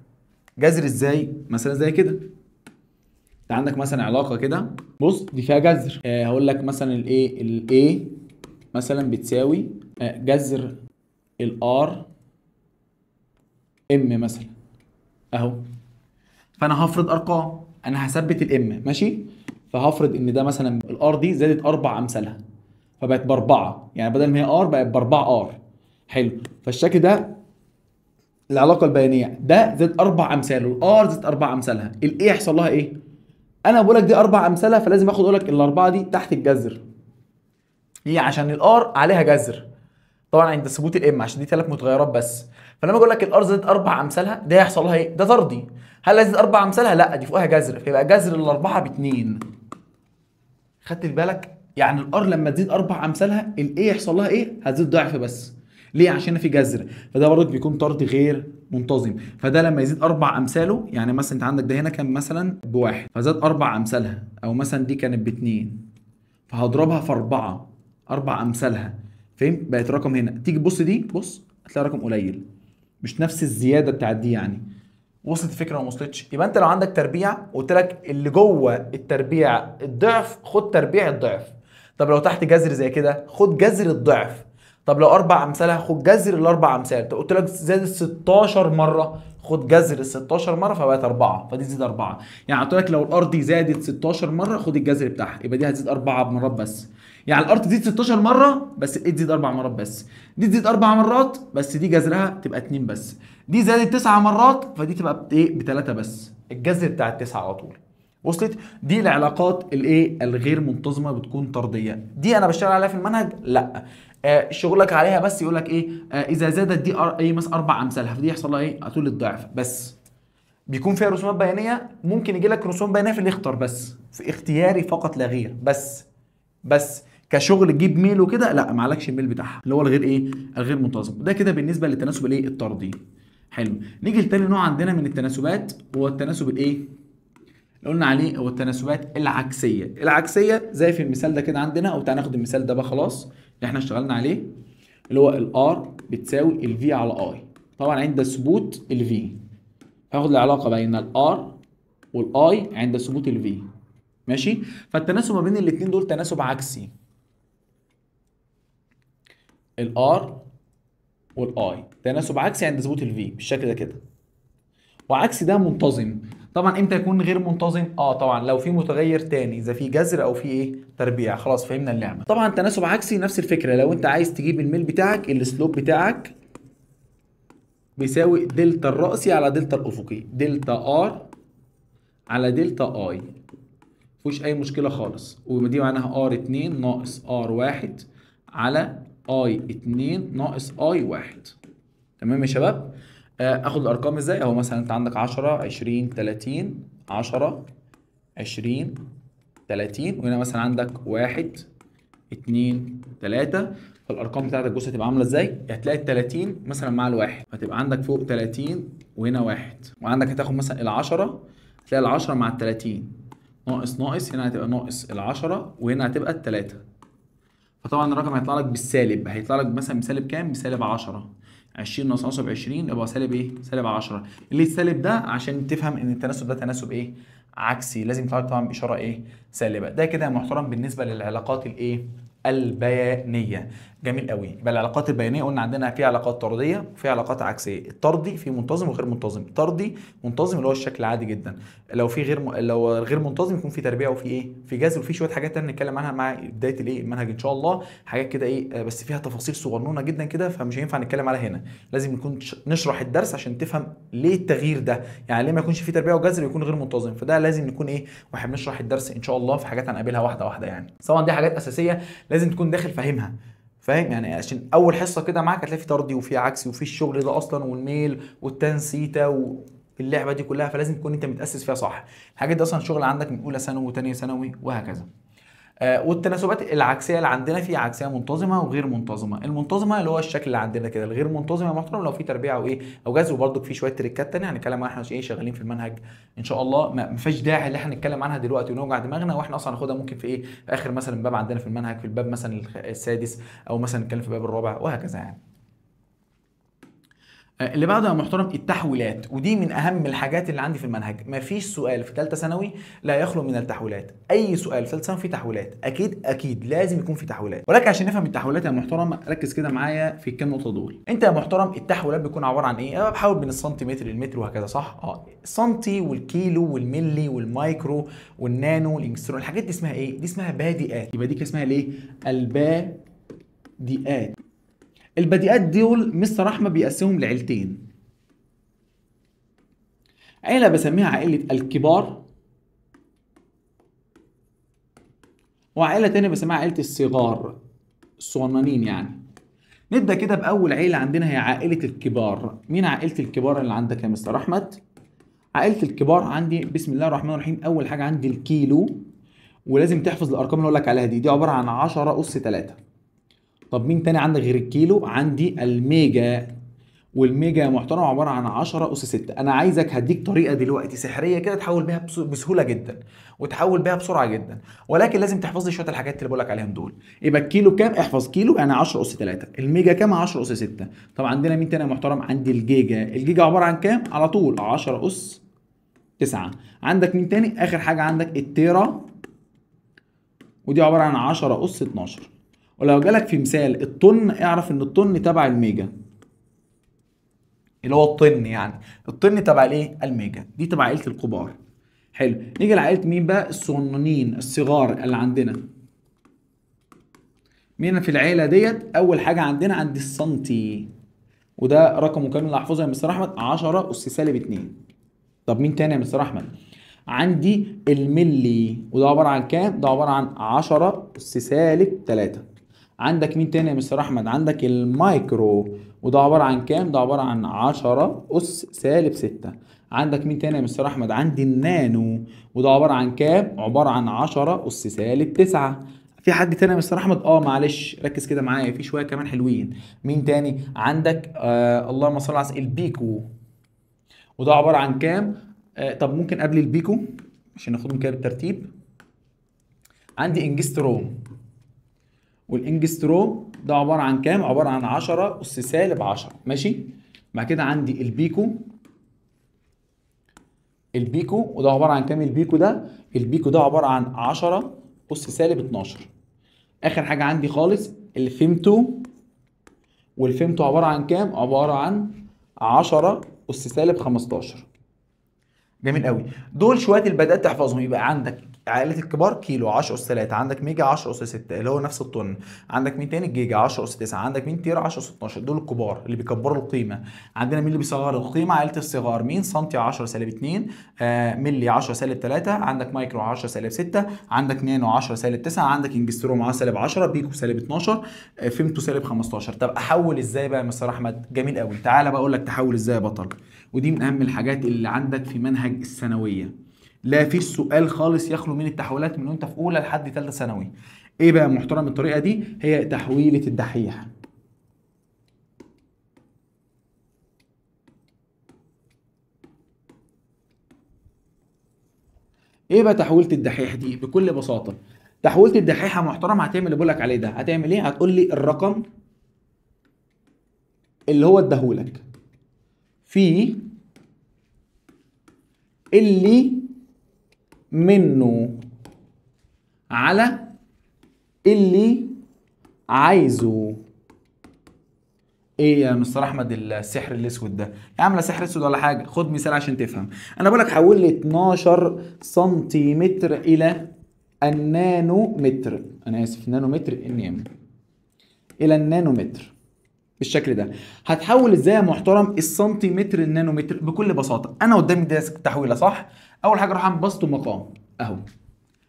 جذر ازاي مثلا زي كده انت عندك مثلا علاقه كده بص دي فيها جذر آه هقول لك مثلا الايه الايه مثلا بتساوي جذر الار ام مثلا اهو فانا هفرض ارقام انا هثبت الام ماشي فهفرض ان ده مثلا الار دي زادت اربع امثالها فبقت باربعه يعني بدل ما هي ار بقت باربعه ار حلو فالشكل ده العلاقه البيانيه ده زاد اربع امثاله الار زاد اربع امثالها الاي يحصل لها ايه انا بقول لك دي اربع امثالها فلازم اخد اقول لك الاربعه دي تحت الجذر هي عشان الار عليها جذر طبعا عند ثبوت الام عشان دي ثلاث متغيرات بس فلما اقول لك الار زائد اربع امثالها ده هيحصل لها ايه؟ ده طردي هل زائد اربع امثالها؟ لا دي فوقها جذر فيبقى جذر الاربعه باتنين خدت في بالك؟ يعني الار لما تزيد اربع امثالها الايه يحصل لها ايه؟ هتزيد ضعف بس ليه؟ عشان في جذر فده برضك بيكون طرد غير منتظم فده لما يزيد اربع امثاله يعني مثلا انت عندك ده هنا كان مثلا بواحد فزاد اربع امثالها او مثلا دي كانت باتنين فهضربها في اربعه اربع امثالها فاهم بقت رقم هنا تيجي تبص دي بص هتلاقي رقم قليل مش نفس الزياده بتاعت دي يعني وصلت الفكره وما وصلتش يبقى انت لو عندك تربيع قلت لك اللي جوه التربيع الضعف خد تربيع الضعف طب لو تحت جذر زي كده خد جذر الضعف طب لو اربع امثله خد جذر الاربع امثال طب قلت لك زاد 16 مره خد جذر ال 16 مره فبقت اربعه فدي تزيد اربعه يعني قلت لك لو الارض زادت 16 مره خد الجذر بتاعها يبقى دي هتزيد اربعه مرات بس يعني الار تزيد 16 مره بس الاي تزيد اربع مرات بس دي تزيد اربع مرات بس دي جذرها تبقى اتنين بس دي زادت 9 مرات فدي تبقى ايه بتلاته بس الجذر بتاع التسعه على طول وصلت دي العلاقات الايه الغير منتظمه بتكون طرديه دي انا بشتغل عليها في المنهج لا آه شغلك عليها بس يقول لك ايه آه اذا زادت دي أر... ايه مثلا اربع امثالها فدي يحصل لها ايه طول الضعف بس بيكون فيها رسومات بيانيه ممكن يجي لك رسوم بيانيه في الاختيار بس في اختياري فقط لا غير بس بس كشغل تجيب ميل وكده لا ما عليكش الميل بتاعها اللي هو الغير ايه الغير منتظم ده كده بالنسبه للتناسب الايه الطردي حلو نيجي لتاني نوع عندنا من التناسبات هو التناسب الايه اللي قلنا عليه هو التناسبات العكسيه العكسيه زي في المثال ده كده عندنا او تعالى ناخد المثال ده بقى خلاص اللي احنا اشتغلنا عليه اللي هو الار بتساوي الفي على اي طبعا عند ثبوت الفي هاخد العلاقه بين الار والاي عند ثبوت الفي ماشي فالتناسب ما بين الاثنين دول تناسب عكسي الار والاي تناسب عكسي عند ثبوت الفي بالشكل ده كده وعكس ده منتظم طبعا امتى يكون غير منتظم اه طبعا لو في متغير تاني اذا في جذر او في ايه تربيع خلاص فهمنا اللعبه طبعا تناسب عكسي نفس الفكره لو انت عايز تجيب الميل بتاعك السلوب بتاعك بيساوي دلتا الرأسي على دلتا الأفقي دلتا ار على دلتا اي مفيش أي مشكلة خالص ودي معناها ار 2 ناقص ار 1 على اي 2 ناقص اي 1 تمام يا شباب آه اخد الارقام ازاي اهو مثلا انت عندك 10 20 30 10 20 30 وهنا مثلا عندك 1 2 3 فالارقام بتاعت بص هتبقى عامله ازاي هتلاقي ال 30 مثلا مع الواحد هتبقى عندك فوق 30 وهنا واحد وعندك هتاخد مثلا ال 10 هتلاقي ال 10 مع ال 30 ناقص ناقص هنا هتبقى ناقص ال 10 وهنا هتبقى ال 3 فطبعا الرقم هيطلع لك بالسالب هيطلع لك مثلا بسالب كام بسالب 10 20 ناقص 10 ب 20 يبقى سالب ايه سالب 10 ليه السالب ده عشان تفهم ان التناسب ده تناسب ايه عكسي لازم يطلع طبعا باشاره ايه سالبه ده كده محترم بالنسبه للعلاقات الايه البيانيه جميل قوي يبقى العلاقات البيانيه قلنا عندنا في علاقات طرديه وفي علاقات عكسيه الطردي في منتظم وغير منتظم طردي منتظم اللي هو الشكل عادي جدا لو في غير م... لو غير منتظم يكون في تربيه وفي ايه في جذر وفي شويه حاجات تانية نتكلم عنها مع بدايه الايه المنهج ان شاء الله حاجات كده ايه آه، بس فيها تفاصيل صغنونه جدا كده فمش هينفع نتكلم عليها هنا لازم نكون نشرح الدرس عشان تفهم ليه التغيير ده يعني ليه ما يكونش في تربيه وجذر يكون غير منتظم فده لازم نكون ايه واحنا بنشرح الدرس ان شاء الله في حاجات هنقابلها واحده واحده يعني طبعا دي حاجات اساسيه لازم تكون داخل فاهمها فاهم يعني عشان اول حصه كده معاك هتلاقي في طردي وفي عكسي وفي الشغل ده اصلا والميل والتنسيتا و... اللعبه دي كلها فلازم تكون انت متاسس فيها صح الحاجات دي اصلا شغل عندك من اولى ثانوي وثانيه ثانوي وهكذا آه، والتناسبات العكسيه اللي عندنا في عكسيه منتظمه وغير منتظمه المنتظمه اللي هو الشكل اللي عندنا كده الغير منتظمه يا محترم لو في تربيه او ايه او جذب وبرده في شويه تريكات ثانيه هنتكلم عنها ايه شغالين في المنهج ان شاء الله ما فيش داعي اللي احنا نتكلم عنها دلوقتي ونوجع دماغنا واحنا اصلا هناخدها ممكن في ايه في اخر مثلا باب عندنا في المنهج في الباب مثلا السادس او مثلا نتكلم في الباب الرابع وهكذا يعني آه، اللي بعده يا محترم التحويلات ودي من اهم الحاجات اللي عندي في المنهج مفيش سؤال في ثالثه ثانوي لا يخلو من التحويلات اي سؤال في ثالثه ثانوي فيه تحويلات اكيد اكيد لازم يكون في تحويلات ولكن عشان نفهم التحويلات يا محترم ركز كده معايا في الكام نقطه دول انت يا محترم التحويلات بتكون عباره عن ايه انا بحاول بين السنتيمتر للمتر وهكذا صح اه السنتي والكيلو والملي والمايكرو والنانو الانجسترون الحاجات دي اسمها ايه دي اسمها بادئات يبقى دي اسمها ليه البادئات البديئات دول مستر احمد بيقسمهم لعيلتين عيله بسميها عائله الكبار وعائله تانية بسميها عائله الصغار الصغننين يعني نبدا كده باول عيله عندنا هي عائله الكبار مين عائله الكبار اللي عندك يا مستر احمد عائله الكبار عندي بسم الله الرحمن الرحيم اول حاجه عندي الكيلو ولازم تحفظ الارقام اللي هقول لك عليها دي دي عباره عن 10 اس 3 طب مين تاني عندك غير الكيلو عندي الميجا والميجا يا محترم عباره عن 10 اس 6 انا عايزك هديك طريقه دلوقتي سحريه كده تحول بيها بسهوله جدا وتحول بيها بسرعه جدا ولكن لازم تحفظ لي شويه الحاجات اللي بقول لك عليهم دول يبقى الكيلو كام احفظ كيلو يعني 10 اس 3 الميجا كام 10 اس 6 طب عندنا مين تاني يا محترم عندي الجيجا الجيجا عباره عن كام على طول 10 اس 9 عندك مين تاني اخر حاجه عندك التيرا ودي عباره عن 10 اس 12 ولو جالك في مثال الطن اعرف ان الطن تبع الميجا اللي هو الطن يعني الطن تبع الايه الميجا دي تبع عائله الكبار حلو نيجي لعائله مين بقى الصغنونين الصغار اللي عندنا مين في العيله ديت اول حاجه عندنا عند السنتي وده رقم مكمل اللي احفظه يا مستر احمد 10 اس سالب 2 طب مين تاني يا مستر احمد عندي الملي وده عباره عن كام ده عباره عن 10 اس سالب 3 عندك مين تاني يا مستر احمد عندك المايكرو وده عباره عن كام ده عباره عن 10 اس سالب 6 عندك مين تاني يا مستر احمد عندي النانو وده عباره عن كام عباره عن 10 اس سالب 9 في حد تاني يا مستر احمد اه معلش ركز كده معايا في شويه كمان حلوين مين تاني عندك آه اللهم صل على البيكو وده عباره عن كام آه طب ممكن قبل البيكو عشان ناخدهم كده بالترتيب عندي انجستروم والانجستروم ده عباره عن كام؟ عباره عن 10 اس سالب 10 ماشي؟ مع كده عندي البيكو البيكو وده عباره عن كام البيكو ده؟ البيكو ده عباره عن 10 اس سالب 12 اخر حاجه عندي خالص الفيمتو والفيمتو عباره عن كام؟ عباره عن 10 اس سالب 15 جميل قوي دول شويه اللي بدات تحفظهم يبقى عندك عائله الكبار كيلو 10 اس 3 عندك ميجا 10 اس 6 اللي هو نفس الطن عندك مين تاني الجيجا 10 اس 9 عندك مين تيرا 10 اس 12 دول الكبار اللي بيكبروا القيمه عندنا مين اللي بيصغر القيمه عائله الصغار مين سنتي 10 سالب 2 آه ملي 10 سالب 3 عندك مايكرو 10 سالب 6 عندك نانو 10 سالب 9 عندك انجستروم 10 سالب 10 بيكو سالب 12 آه فيمتو سالب 15 طب احول ازاي بقى يا مستر احمد جميل قوي تعالى بقى اقول لك تحول ازاي يا بطل ودي من اهم الحاجات اللي عندك في منهج الثانويه لا فيش سؤال خالص يخلو من التحويلات من وانت في اولى لحد ثالثه ثانوي ايه بقى محترم الطريقه دي هي تحويله الدحيح ايه بقى تحويله الدحيح دي بكل بساطه تحويله الدحيح يا محترم هتعمل اللي بقول لك عليه ده هتعمل ايه هتقول لي الرقم اللي هو اداهولك في اللي منه على اللي عايزه ايه يا مستر احمد السحر الاسود ده يا عم لا سحر اسود ولا حاجه خد مثال عشان تفهم انا بقولك حول لي 12 سنتيمتر الى النانومتر انا اسف نانومتر ان الى النانومتر بالشكل ده هتحول ازاي يا محترم السنتيمتر النانومتر بكل بساطه انا قدامي ديسك تحويله صح اول حاجه اروح انبسطه مقام اهو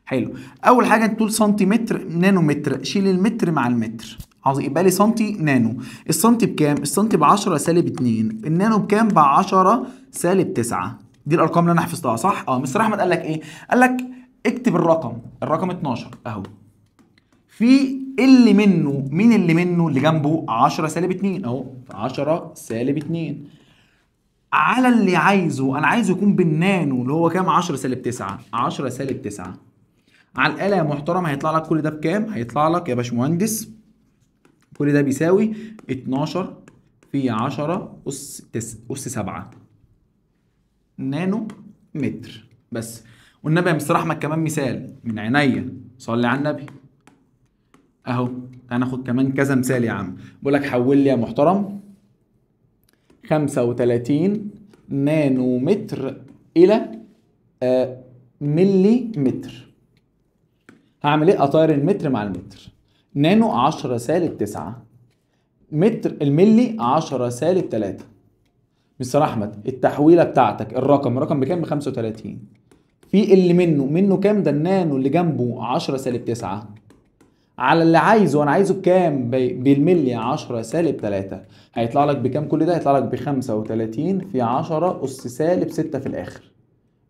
حلو اول حاجه الطول سنتيمتر متر شيل المتر مع المتر عظيم يبقى لي سنتي نانو السنتي بكام السنتي ب 10 سالب 2 النانو بكام ب 10 سالب 9 دي الارقام اللي انا حفظتها صح اه مستر احمد قال لك ايه قال لك اكتب الرقم الرقم 12 اهو في اللي منه مين اللي منه اللي جنبه 10 سالب 2 اهو 10 سالب 2 على اللي عايزه انا عايزه يكون بالنانو اللي هو كام 10 سالب 9 10 سالب 9 على الاله يا محترم هيطلع لك كل ده بكام هيطلع لك يا باشمهندس كل ده بيساوي 12 في 10 اس اس 7 نانو متر بس والنبي يا مستر احمد كمان مثال من عينيا صلي على النبي اهو هناخد كمان كذا مثال يا عم بقول لك حول لي يا محترم 35 نانومتر إلى آه، ملي متر هعمل ايه اطير المتر مع المتر نانو 10 سالب 9 متر الملي 10 سالب 3 مستر احمد التحويله بتاعتك الرقم رقم بكام ب 35 في اللي منه منه كام ده النانو اللي جنبه 10 سالب 9 على اللي عايزه وانا عايزه بكام بالملي 10 سالب 3 هيطلع لك بكام كل ده هيطلع لك ب 35 في 10 اس سالب 6 في الاخر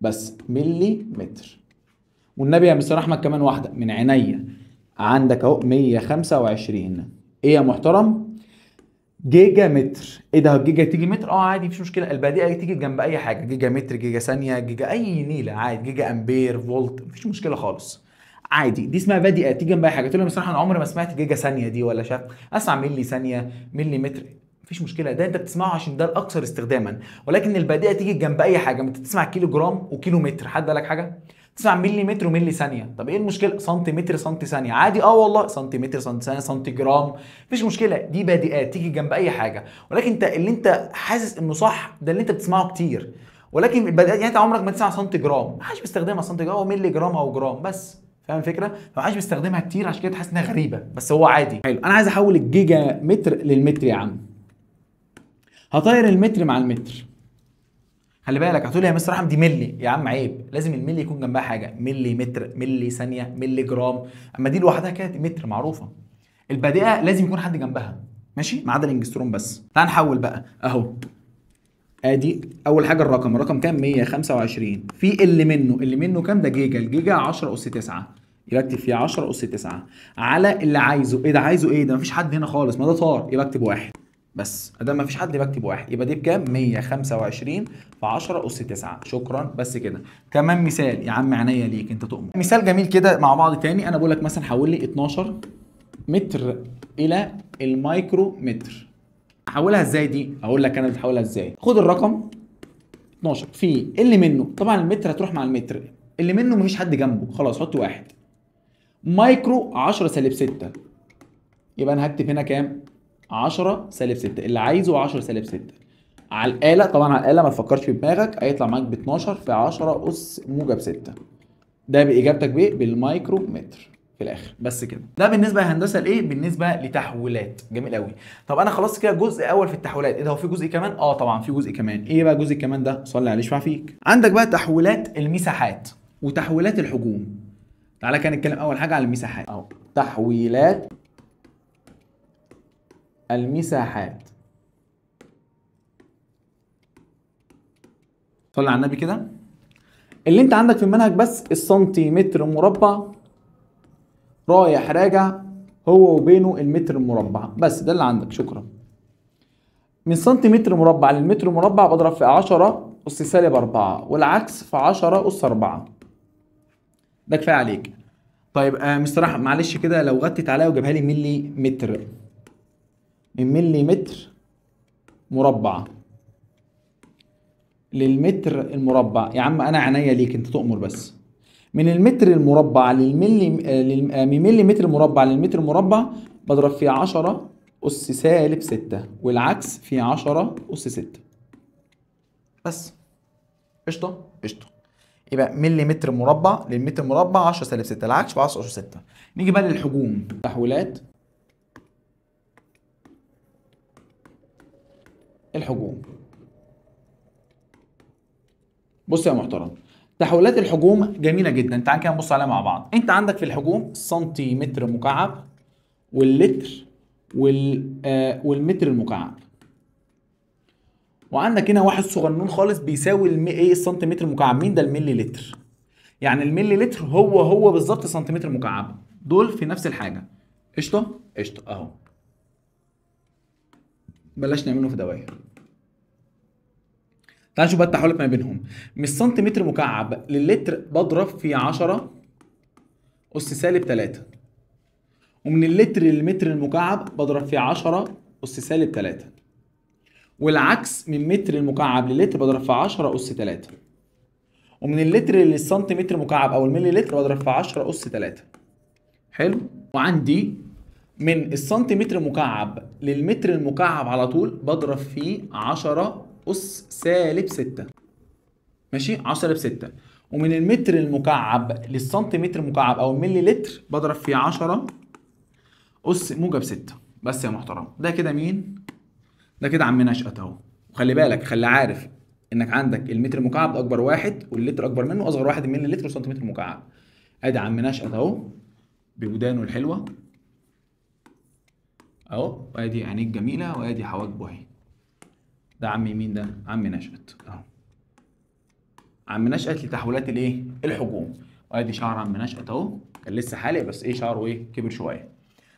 بس ملي متر والنبي يا مستر احمد كمان واحده من عينيا عندك اهو 125 ايه يا محترم جيجا متر ايه ده الجيجا تيجي متر اه عادي مفيش مشكله البديهه تيجي جنب اي حاجه جيجا متر جيجا ثانيه جيجا اي نيله عادي جيجا امبير فولت مفيش مشكله خالص عادي دي اسمها بادئه تيجي جنبها حاجه تقول لي بصراحه انا عمري ما سمعت جيجا ثانيه دي ولا شاف اسمع ملي ثانيه ملي متر مفيش مشكله ده انت بتسمعه عشان ده الاكثر استخداما ولكن البادئه تيجي جنب اي حاجه انت تسمع كيلو جرام وكيلو متر حد قال لك حاجه تسمع ملي متر وملي ثانيه طب ايه المشكله سنتيمتر سنتي ثانيه عادي اه والله سنتيمتر سنتي ثانيه سنتي جرام مفيش مشكله دي بادئات تيجي جنب اي حاجه ولكن انت اللي انت حاسس انه صح ده اللي انت بتسمعه كتير ولكن البادئات يعني انت عمرك ما تسمع سنتي جرام ما حدش بيستخدمها سنتي جرام او ملي جرام او جرام بس فاهم الفكره؟ فما حدش بيستخدمها كتير عشان كده تحس انها غريبه بس هو عادي حلو انا عايز احول الجيجا متر للمتر يا عم هطير المتر مع المتر خلي بالك هتقول لي يا مستر احمد دي ملي يا عم عيب لازم الملي يكون جنبها حاجه ملي متر ملي ثانيه ملي جرام اما دي لوحدها كده متر معروفه البادئه لازم يكون حد جنبها ماشي ما عدا الانجسترون بس تعال نحول بقى اهو ادي اول حاجه الرقم الرقم كام 125 في اللي منه اللي منه كام ده جيجا الجيجا 10 اس 9 يبقى اكتب فيه 10 اس 9 على اللي عايزه ايه ده عايزه ايه ده مفيش حد هنا خالص ما ده طار يبقى اكتب واحد بس ادام مفيش حد يبقى اكتب واحد يبقى دي بكام 125 في 10 اس 9 شكرا بس كده كمان مثال يا عم عينيا ليك انت تؤمر مثال جميل كده مع بعض تاني انا بقول لك مثلا حول لي 12 متر الى المايكرو متر احولها ازاي دي اقول لك انا بتحولها ازاي خد الرقم 12 في اللي منه طبعا المتر هتروح مع المتر اللي منه مفيش حد جنبه خلاص حط واحد مايكرو 10 سالب 6 يبقى انا هكتب هنا كام 10 سالب 6 اللي عايزه 10 سالب 6 على الاله طبعا على الاله ما تفكرش في دماغك هيطلع معاك ب 12 في 10 اس موجب 6 ده باجابتك بايه بالمايكرو متر في الاخر بس كده ده بالنسبه للهندسه الايه بالنسبه لتحويلات جميل قوي طب انا خلاص كده جزء اول في التحويلات ايه ده هو في جزء كمان اه طبعا في جزء كمان ايه بقى جزء كمان ده صلي عليه يشفع فيك عندك بقى تحويلات المساحات وتحويلات الحجوم تعالى كده نتكلم اول حاجه على المساحات اهو تحويلات المساحات صلي على النبي كده اللي انت عندك في المنهج بس السنتيمتر مربع رايح راجع هو وبينه المتر المربع بس ده اللي عندك شكرا من سنتيمتر مربع للمتر مربع بضرب في 10 أس سالب 4 والعكس في 10 أس 4 ده كفاية عليك طيب آه مستر أحمد معلش كده لو غطيت عليا وجابها لي ملي متر من ملي متر مربع للمتر المربع يا عم أنا عينيا ليك أنت تؤمر بس من المتر المربع للملي آه، من ملي متر مربع للمتر مربع بضرب فيه 10 أس سالب 6 والعكس فيه 10 أس 6 بس قشطة قشطة يبقى ملي متر مربع للمتر مربع 10 سالب 6 العكس في 10 أس 6 نيجي بقى للحجوم تحويلات الحجوم بص يا محترم تحولات الحجوم جميله جدا تعال كده نبص عليها مع بعض انت عندك في الحجوم سنتيمتر مكعب واللتر وال آه، والمتر المكعب وعندك هنا واحد صغنون خالص بيساوي الم... ايه السنتيمتر مكعب مين ده الملي لتر يعني الملي لتر هو هو بالظبط سنتيمتر مكعب دول في نفس الحاجه قشطه قشطه اهو بلاش نعمله في دواير تعال نشوف بقى التحولات ما بينهم من السنتيمتر مكعب للتر بضرب في 10 أس سالب 3 ومن اللتر للمتر المكعب بضرب في 10 أس سالب 3 والعكس من متر المكعب للتر بضرب في 10 أس 3 ومن اللتر للسنتيمتر مكعب أو الملي لتر بضرب في 10 أس 3 حلو وعندي من السنتيمتر مكعب للمتر المكعب على طول بضرب فيه 10 أس سالب 6 ماشي 10 ب 6 ومن المتر المكعب للسنتيمتر مكعب أو الملي لتر بضرب فيه 10 أس موجب 6 بس يا محترم ده كده مين؟ ده كده عمنا نشأة أهو وخلي بالك خلي عارف انك عندك المتر المكعب اكبر واحد واللتر اكبر منه اصغر واحد ملي لتر وسنتيمتر مكعب ادي عم نشأت اهو بودانه الحلوه اهو وادي عينيه الجميله وادي حواجبه اهي ده عمي مين ده؟ عمي نشأت اهو عم نشأت لتحولات الايه؟ الحجوم وادي شعر عم نشأت اهو كان لسه حالق بس ايه شعره ايه؟ كبر شويه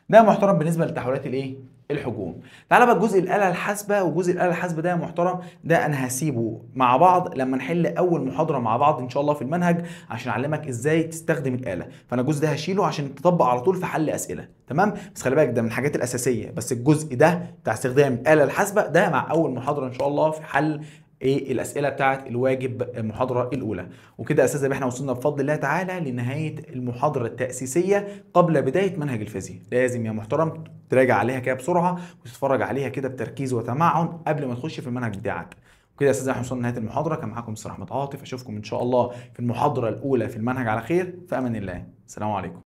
ده محترم بالنسبه لتحولات الايه؟ الحجوم تعال بقى جزء الاله الحاسبه وجزء الاله الحاسبه ده يا محترم ده انا هسيبه مع بعض لما نحل اول محاضره مع بعض ان شاء الله في المنهج عشان اعلمك ازاي تستخدم الاله فانا الجزء ده هشيله عشان تطبق على طول في حل اسئله تمام بس خلي بالك ده من الحاجات الاساسيه بس الجزء ده بتاع استخدام الاله الحاسبه ده مع اول محاضره ان شاء الله في حل ايه الاسئله بتاعت الواجب المحاضره الاولى وكده يا اساتذه احنا وصلنا بفضل الله تعالى لنهايه المحاضره التاسيسيه قبل بدايه منهج الفيزياء لازم يا محترم تراجع عليها كده بسرعه وتتفرج عليها كده بتركيز وتمعن قبل ما تخش في المنهج بتاعك وكده يا اساتذه احنا وصلنا لنهايه المحاضره كان معاكم الاستاذ احمد عاطف اشوفكم ان شاء الله في المحاضره الاولى في المنهج على خير في امان الله السلام عليكم